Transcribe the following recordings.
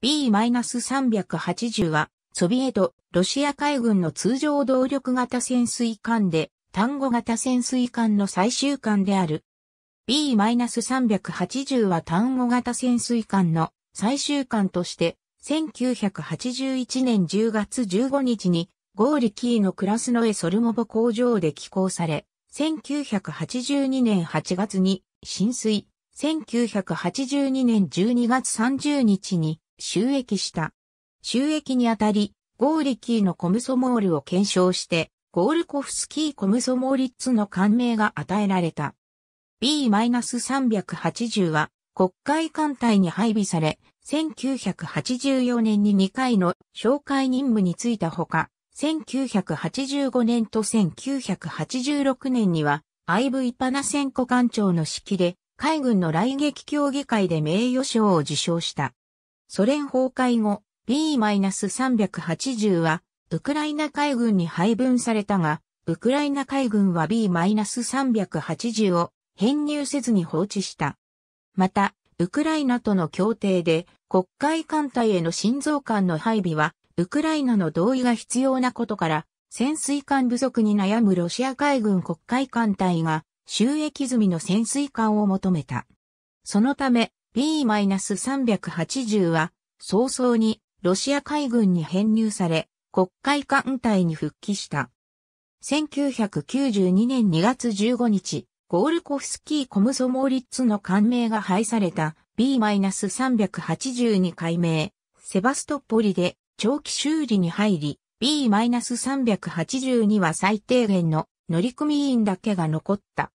B-380 は、ソビエト、ロシア海軍の通常動力型潜水艦で、単語型潜水艦の最終艦である。B-380 は単語型潜水艦の最終艦として、1981年10月15日に、ゴーリキーのクラスノエソルモボ工場で寄港され、1982年8月に浸水、1982年12月30日に収益した。収益にあたり、ゴーリキーのコムソモールを検証して、ゴールコフスキー・コムソモーリッツの官名が与えられた。B-380 は国会艦隊に配備され、1984年に2回の紹介任務に就いたほか、1985年と1986年には IV パナセンコ艦長の指揮で海軍の来撃協議会で名誉賞を受賞した。ソ連崩壊後、B-380 は、ウクライナ海軍に配分されたが、ウクライナ海軍は B-380 を編入せずに放置した。また、ウクライナとの協定で、国会艦隊への心臓艦の配備は、ウクライナの同意が必要なことから、潜水艦不足に悩むロシア海軍国会艦隊が、収益済みの潜水艦を求めた。そのため、B-380 は早々にロシア海軍に編入され、国会艦隊に復帰した。1992年2月15日、ゴールコフスキー・コムソモーリッツの艦名が廃された B-380 に改名、セバストポリで長期修理に入り、B-380 には最低限の乗組員だけが残った。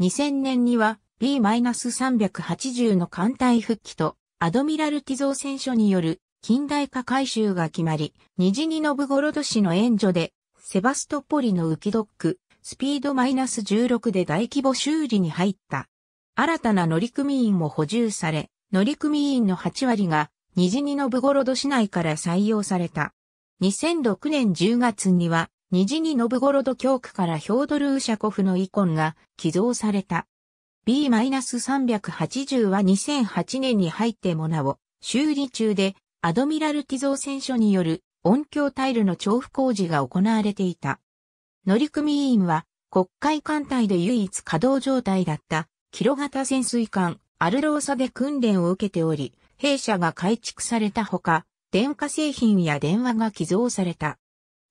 2000年には P-380 の艦隊復帰とアドミラルティ造船所による近代化改修が決まり、ニジニノブゴロド市の援助でセバストポリの浮きドック、スピード -16 で大規模修理に入った。新たな乗組員も補充され、乗組員の8割が、ニジニノブゴロド市内から採用された。2006年10月には、ニジニノブゴロド教区からヒョードル・ウシャコフの遺恨が寄贈された。B-380 は2008年に入ってもなお、修理中で、アドミラルティ造船所による音響タイルの調布工事が行われていた。乗組員は、国会艦隊で唯一稼働状態だった、キロ型潜水艦、アルローサで訓練を受けており、弊社が改築されたほか、電化製品や電話が寄贈された。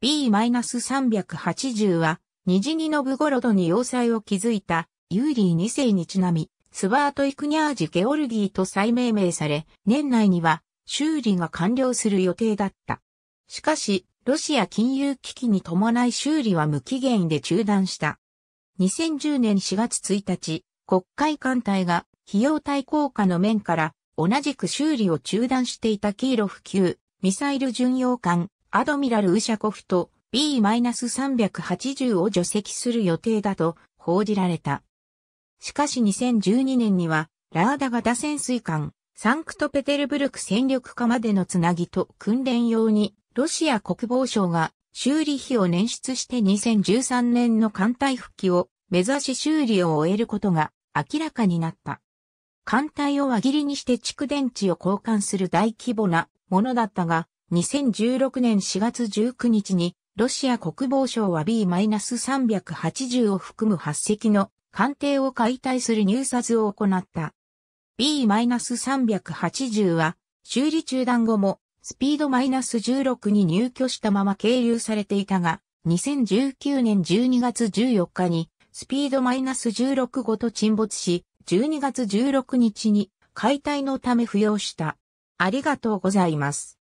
B-380 は、虹にニノブゴロドに要塞を築いたユーリー2世にちなみ、スワート・イクニャージ・ゲオルギーと再命名され、年内には修理が完了する予定だった。しかし、ロシア金融危機に伴い修理は無期限で中断した。2010年4月1日、国会艦隊が費用対効果の面から同じく修理を中断していたキーロフ級ミサイル巡洋艦アドミラル・ウシャコフと B-380 を除籍する予定だと報じられた。しかし2012年には、ラーダ型潜水艦、サンクトペテルブルク戦力化までのつなぎと訓練用に、ロシア国防省が修理費を捻出して2013年の艦隊復帰を目指し修理を終えることが明らかになった。艦隊を輪切りにして蓄電池を交換する大規模なものだったが、2016年4月19日にロシア国防省は B-380 を含む8隻の艦艇を解体する入札を行った。B-380 は修理中断後もスピード -16 に入居したまま経由されていたが、2019年12月14日にスピード -16 ごと沈没し、12月16日に解体のため付与した。ありがとうございます。